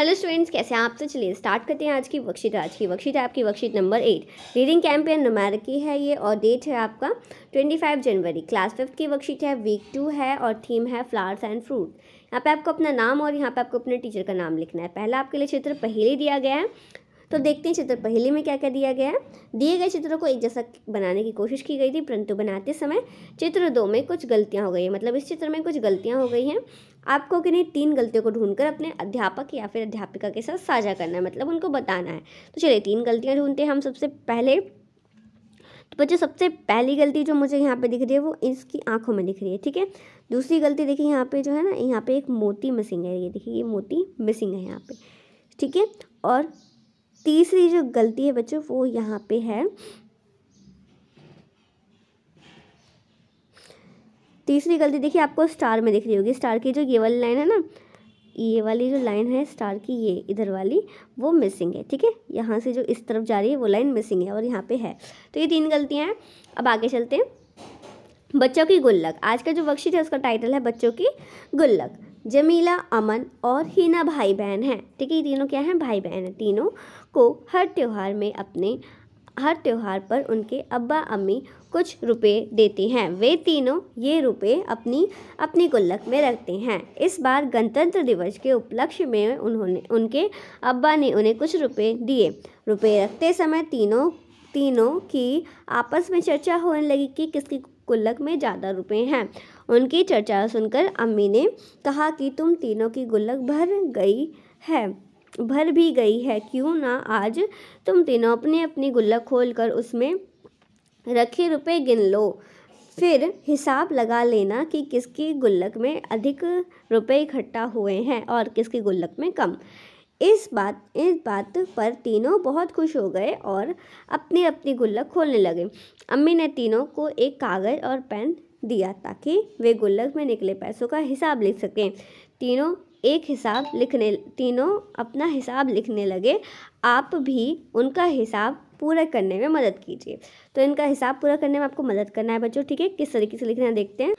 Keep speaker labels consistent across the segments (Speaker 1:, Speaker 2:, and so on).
Speaker 1: hello students कैसे हैं आप तो चलिए स्टार्ट करते हैं आज की वर्कशीट आज की वर्कशीट है आपकी worksheet number eight reading campaign की है ये और डेट है आपका twenty five January class fifth की वर्कशीट है वीक टू है और थीम है फ्लावर्स एंड फ्रूट यहाँ पे आपको अपना नाम और यहाँ पे आपको अपने टीचर का नाम लिखना है पहला आपके लिए चित्र पहले दिया गया है तो देखते हैं चित्र पहले में क्या क्या दिया गया है दिए गए चित्रों को एक जैसा बनाने की कोशिश की गई थी परंतु बनाते समय चित्र दो में कुछ गलतियाँ हो गई है मतलब इस चित्र में कुछ गलतियाँ हो गई हैं आपको किन्हीं तीन गलतियों को ढूंढकर अपने अध्यापक या फिर अध्यापिका के साथ साझा करना है मतलब उनको बताना है तो चलिए तीन गलतियाँ ढूंढते हैं हम सबसे पहले तो बच्चों सबसे पहली गलती जो मुझे यहाँ पे दिख रही है वो इसकी आंखों में दिख रही है ठीक है दूसरी गलती देखिए यहाँ पे जो है ना यहाँ पे एक मोती मिसिंग है ये देखिए ये मोती मिसिंग है यहाँ पे ठीक है और तीसरी जो गलती है बच्चों वो यहाँ पे है तीसरी गलती देखिए आपको स्टार में दिख रही होगी स्टार की जो ये वाली लाइन है ना ये वाली जो लाइन है स्टार की ये इधर वाली वो मिसिंग है ठीक है यहाँ से जो इस तरफ जा रही है वो लाइन मिसिंग है और यहाँ पे है तो ये तीन गलतियाँ हैं अब आगे चलते हैं बच्चों की गुल्लक आज का जो वर्कशीट है उसका टाइटल है बच्चों की गुल्लक जमीला अमन और हीना भाई बहन हैं ठीक है ये तीनों क्या हैं भाई बहन हैं तीनों को हर त्यौहार में अपने हर त्यौहार पर उनके अब्बा अम्मी कुछ रुपए देते हैं वे तीनों ये रुपए अपनी अपनी गुल्लक में रखते हैं इस बार गणतंत्र दिवस के उपलक्ष्य में उन्होंने उनके अब्बा ने उन्हें कुछ रुपए दिए रुपए रखते समय तीनों तीनों की आपस में चर्चा होने लगी कि किसकी गुल्लक में ज़्यादा रुपए हैं उनकी चर्चा सुनकर अम्मी ने कहा कि तुम तीनों की गुल्लक भर गई है भर भी गई है क्यों ना आज तुम तीनों अपने अपनी गुल्लक खोलकर उसमें रखे रुपए गिन लो फिर हिसाब लगा लेना कि किसकी गुल्लक में अधिक रुपए इकट्ठा हुए हैं और किसकी गुल्लक में कम इस बात इस बात पर तीनों बहुत खुश हो गए और अपने अपनी गुल्लक खोलने लगे अम्मी ने तीनों को एक कागज़ और पेन दिया ताकि वे गुल्लक में निकले पैसों का हिसाब लिख सकें तीनों एक हिसाब लिखने तीनों अपना हिसाब लिखने लगे आप भी उनका हिसाब पूरा करने में मदद कीजिए तो इनका हिसाब पूरा करने में आपको मदद करना है बच्चों ठीक है किस तरीके से लिखना है देखते हैं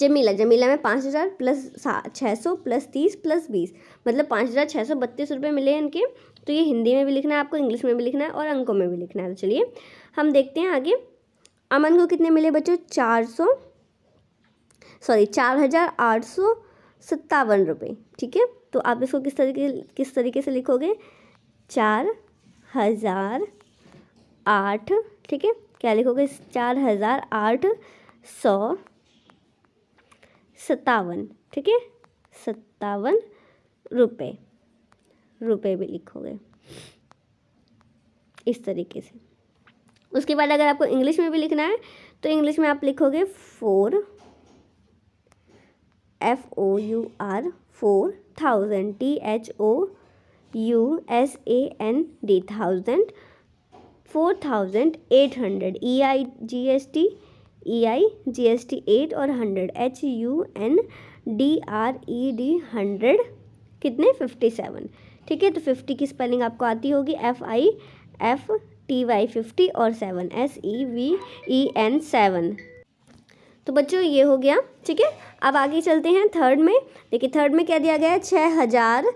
Speaker 1: जमीला जमीला में पाँच हज़ार प्लस छः सौ प्लस तीस प्लस बीस मतलब पाँच हज़ार छः सौ बत्तीस रुपये मिले हैं इनके तो ये हिंदी में भी लिखना है आपको इंग्लिश में भी लिखना है और अंकों में भी लिखना है तो चलिए हम देखते हैं आगे अमन को कितने मिले बच्चों चार सौ सॉरी चार हज़ार आठ सौ सत्तावन रुपये ठीक है तो आप इसको किस तरीके किस तरीके से लिखोगे चार हज़ार आठ ठीक है क्या लिखोगे चार हज़ार आठ सौ सत्तावन ठीक है सत्तावन रुपये रुपये भी लिखोगे इस तरीके से उसके बाद अगर आपको इंग्लिश में भी लिखना है तो इंग्लिश में आप लिखोगे four F O U R four thousand T H O U S A N D thousand four thousand eight hundred E I G S T E I G S T eight और hundred H U N D R E D hundred कितने fifty seven ठीक है तो fifty की spelling आपको आती होगी F I F T Y fifty और seven S E V E N seven तो बच्चों ये हो गया ठीक है अब आगे चलते हैं थर्ड में देखिए थर्ड में क्या दिया गया है छः हज़ार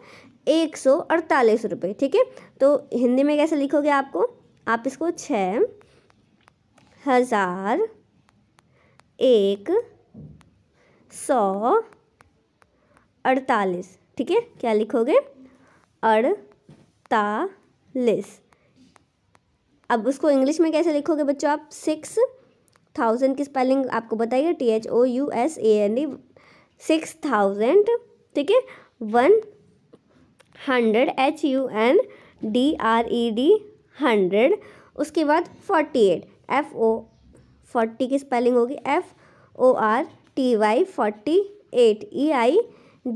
Speaker 1: एक सौ अड़तालीस रुपये ठीक है तो हिंदी में कैसे लिखोगे आपको आप इसको छः हज़ार एक सौ अड़तालीस ठीक है क्या लिखोगे अड़तालीस अब उसको इंग्लिश में कैसे लिखोगे बच्चों आप सिक्स थाउजेंड की स्पेलिंग आपको बताइए T H O U S A N D six thousand ठीक है one hundred H U N D R E D hundred उसके बाद forty eight F O forty की स्पेलिंग होगी F O R T Y forty eight E I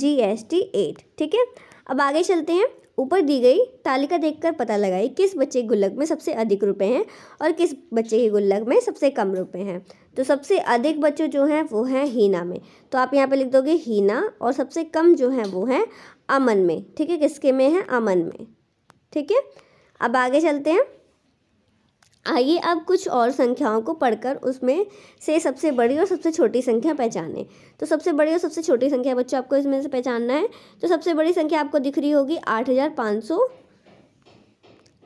Speaker 1: G S T eight ठीक है अब आगे चलते हैं ऊपर दी गई तालिका देखकर पता लगाई किस बच्चे के गुल्लक में सबसे अधिक रुपए हैं और किस बच्चे के गुल्लक में सबसे कम रुपए हैं तो सबसे अधिक बच्चे जो हैं वो हैं हीना में तो आप यहाँ पे लिख दोगे हीना और सबसे कम जो हैं वो हैं अमन में ठीक है किसके में है अमन में ठीक है अब आगे चलते हैं आइए अब कुछ और संख्याओं को पढ़कर उसमें से सबसे बड़ी और सबसे छोटी संख्या पहचानें तो सबसे बड़ी और सबसे छोटी संख्या बच्चों आपको इसमें से पहचानना है तो सबसे बड़ी संख्या आपको दिख रही होगी आठ हज़ार पाँच सौ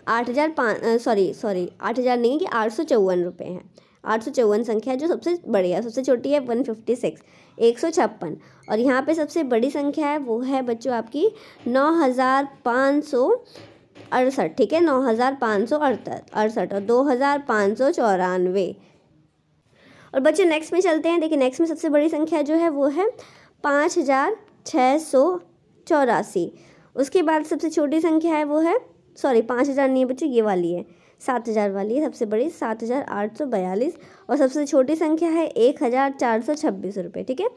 Speaker 1: आठ हज़ार पाँच सॉरी सॉरी आठ हज़ार नहीं कि आठ सौ चौवन रुपये हैं आठ सौ चौवन संख्या है जो सबसे बड़ी है सबसे छोटी है वन फिफ्टी सिक्स एक सौ छप्पन और यहाँ पे सबसे बड़ी संख्या है वो है बच्चों आपकी नौ हज़ार पाँच सौ अड़सठ ठीक है नौ हज़ार पाँच सौ अड़सठ अड़सठ और दो हज़ार पाँच सौ चौरानवे और बच्चे नेक्स्ट में चलते हैं देखिए नेक्स्ट में सबसे बड़ी संख्या जो है वो है पाँच हज़ार छः सौ चौरासी उसके बाद सबसे छोटी संख्या है वो है सॉरी पाँच हज़ार नहीं है बच्चे ये वाली है सात हज़ार वाली है सबसे बड़ी सात हज़ार आठ सौ बयालीस और सबसे छोटी संख्या है एक हज़ार चार सौ छब्बीस रुपये ठीक है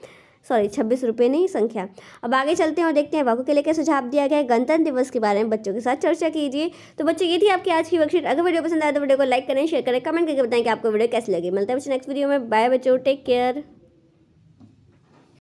Speaker 1: सॉरी छब्बीस रुपये नहीं संख्या अब आगे चलते हैं और देखते हैं वाक्यों के लिए क्या सुझाव दिया गया है गणतंत्र दिवस के बारे में बच्चों के साथ चर्चा कीजिए तो बच्चे ये थी आपकी आज की वर्कशीट अगर वीडियो पसंद आए तो वीडियो को लाइक करें शेयर करें कमेंट करके बताएं कि आपको वीडियो कैसे लगे मिलता है बच्चे नेक्स्ट वीडियो में बाय बच्चों टेक केयर